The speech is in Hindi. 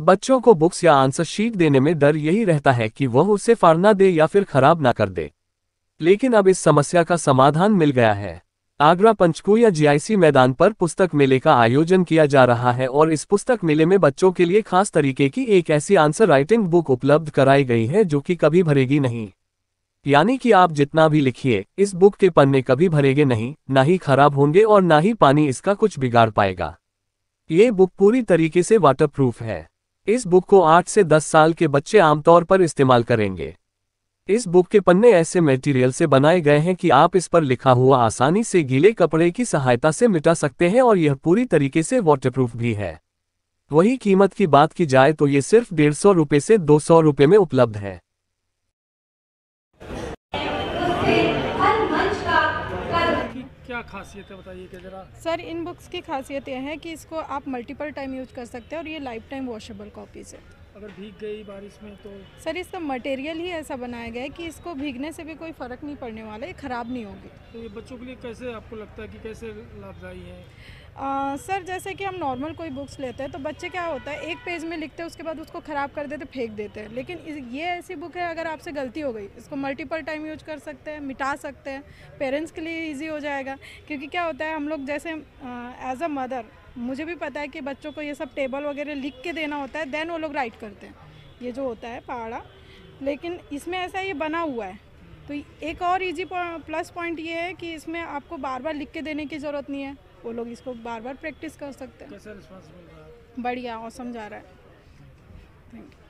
बच्चों को बुक्स या आंसर शीट देने में डर यही रहता है कि वह उसे फाड़ना दे या फिर खराब ना कर दे लेकिन अब इस समस्या का समाधान मिल गया है आगरा पंचकुया जीआईसी मैदान पर पुस्तक मेले का आयोजन किया जा रहा है और इस पुस्तक मेले में बच्चों के लिए खास तरीके की एक ऐसी आंसर राइटिंग बुक उपलब्ध कराई गई है जो कि कभी भरेगी नहीं यानी कि आप जितना भी लिखिए इस बुक के पन्ने कभी भरेगे नहीं ना ही खराब होंगे और ना ही पानी इसका कुछ बिगाड़ पाएगा ये बुक पूरी तरीके से वाटरप्रूफ है इस बुक को 8 से 10 साल के बच्चे आमतौर पर इस्तेमाल करेंगे इस बुक के पन्ने ऐसे मटेरियल से बनाए गए हैं कि आप इस पर लिखा हुआ आसानी से गीले कपड़े की सहायता से मिटा सकते हैं और यह पूरी तरीके से वाटरप्रूफ भी है वही कीमत की बात की जाए तो ये सिर्फ डेढ़ सौ रुपये से दो सौ रुपये में उपलब्ध है क्या खासियत है बताइए कि जरा सर इन बुक्स की खासियत यह है कि इसको आप मल्टीपल टाइम यूज कर सकते हैं और ये लाइफ टाइम वॉशेबल कॉपीज़ है अगर भीग गई बारिश में तो सर इसका मटेरियल ही ऐसा बनाया गया है कि इसको भीगने से भी कोई फ़र्क नहीं पड़ने वाला है ख़राब नहीं होगी तो ये बच्चों के लिए कैसे आपको लगता है कि कैसे लाभदायी है आ, सर जैसे कि हम नॉर्मल कोई बुक्स लेते हैं तो बच्चे क्या होता है एक पेज में लिखते हैं उसके बाद उसको ख़राब कर देते फेंक देते हैं लेकिन ये ऐसी बुक है अगर आपसे गलती हो गई इसको मल्टीपल टाइम यूज कर सकते हैं मिटा सकते हैं पेरेंट्स के लिए ईजी हो जाएगा क्योंकि क्या होता है हम लोग जैसे एज अ मदर मुझे भी पता है कि बच्चों को ये सब टेबल वगैरह लिख के देना होता है देन वो लोग राइट करते हैं ये जो होता है पहाड़ा लेकिन इसमें ऐसा ये बना हुआ है तो एक और इजी प्लस पॉइंट ये है कि इसमें आपको बार बार लिख के देने की ज़रूरत नहीं है वो लोग इसको बार बार प्रैक्टिस कर सकते हैं बढ़िया और समझा रहा है थैंक यू